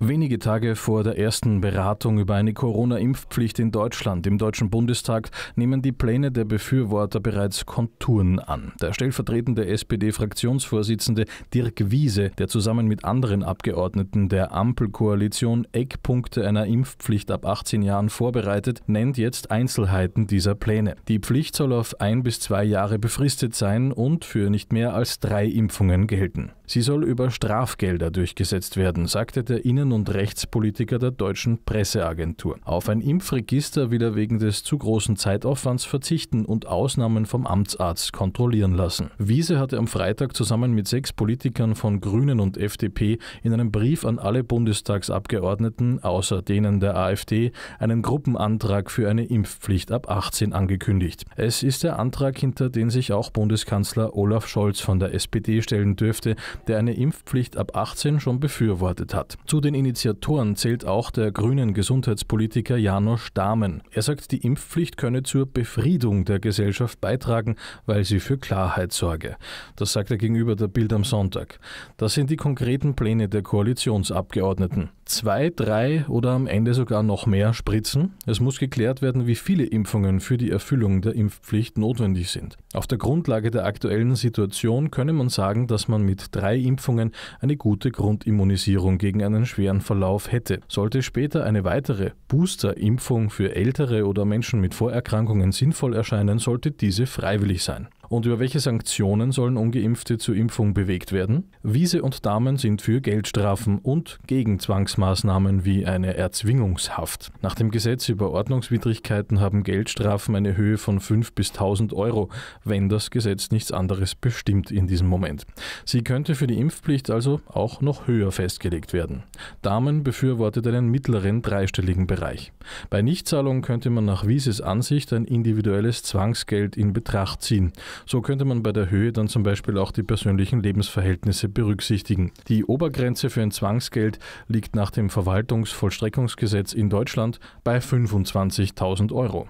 Wenige Tage vor der ersten Beratung über eine Corona-Impfpflicht in Deutschland im Deutschen Bundestag nehmen die Pläne der Befürworter bereits Konturen an. Der stellvertretende SPD-Fraktionsvorsitzende Dirk Wiese, der zusammen mit anderen Abgeordneten der Ampelkoalition Eckpunkte einer Impfpflicht ab 18 Jahren vorbereitet, nennt jetzt Einzelheiten dieser Pläne. Die Pflicht soll auf ein bis zwei Jahre befristet sein und für nicht mehr als drei Impfungen gelten. Sie soll über Strafgelder durchgesetzt werden, sagte der Innen Medien- und Rechtspolitiker der deutschen Presseagentur. Auf ein Impfregister will er wegen des zu großen Zeitaufwands verzichten und Ausnahmen vom Amtsarzt kontrollieren lassen. Wiese hatte am Freitag zusammen mit sechs Politikern von Grünen und FDP in einem Brief an alle Bundestagsabgeordneten außer denen der AfD einen Gruppenantrag für eine Impfpflicht ab 18 angekündigt. Es ist der Antrag, hinter den sich auch Bundeskanzler Olaf Scholz von der SPD stellen dürfte, der eine Impfpflicht ab 18 schon befürwortet hat. Zu den Initiatoren zählt auch der grünen Gesundheitspolitiker Janosch Dahmen. Er sagt, die Impfpflicht könne zur Befriedung der Gesellschaft beitragen, weil sie für Klarheit sorge. Das sagt er gegenüber der Bild am Sonntag. Das sind die konkreten Pläne der Koalitionsabgeordneten. Zwei, drei oder am Ende sogar noch mehr Spritzen. Es muss geklärt werden, wie viele Impfungen für die Erfüllung der Impfpflicht notwendig sind. Auf der Grundlage der aktuellen Situation könne man sagen, dass man mit drei Impfungen eine gute Grundimmunisierung gegen einen schweren schweren Verlauf hätte. Sollte später eine weitere Booster-Impfung für Ältere oder Menschen mit Vorerkrankungen sinnvoll erscheinen, sollte diese freiwillig sein und über welche Sanktionen sollen ungeimpfte zur Impfung bewegt werden. Wiese und Damen sind für Geldstrafen und gegen Zwangsmaßnahmen wie eine Erzwingungshaft. Nach dem Gesetz über Ordnungswidrigkeiten haben Geldstrafen eine Höhe von 5 bis 1000 Euro, wenn das Gesetz nichts anderes bestimmt in diesem Moment. Sie könnte für die Impfpflicht also auch noch höher festgelegt werden. Damen befürwortet einen mittleren dreistelligen Bereich. Bei Nichtzahlung könnte man nach Wieses Ansicht ein individuelles Zwangsgeld in Betracht ziehen. So könnte man bei der Höhe dann zum Beispiel auch die persönlichen Lebensverhältnisse berücksichtigen. Die Obergrenze für ein Zwangsgeld liegt nach dem Verwaltungsvollstreckungsgesetz in Deutschland bei 25.000 Euro.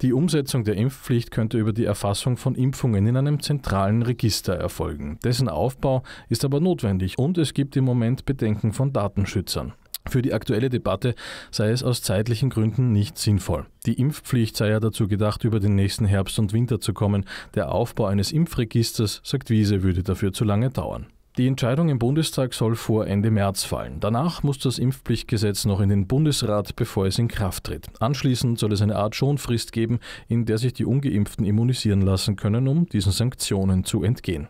Die Umsetzung der Impfpflicht könnte über die Erfassung von Impfungen in einem zentralen Register erfolgen. Dessen Aufbau ist aber notwendig und es gibt im Moment Bedenken von Datenschützern für die aktuelle Debatte sei es aus zeitlichen Gründen nicht sinnvoll. Die Impfpflicht sei ja dazu gedacht, über den nächsten Herbst und Winter zu kommen. Der Aufbau eines Impfregisters, sagt Wiese, würde dafür zu lange dauern. Die Entscheidung im Bundestag soll vor Ende März fallen. Danach muss das Impfpflichtgesetz noch in den Bundesrat, bevor es in Kraft tritt. Anschließend soll es eine Art Schonfrist geben, in der sich die ungeimpften immunisieren lassen können, um diesen Sanktionen zu entgehen.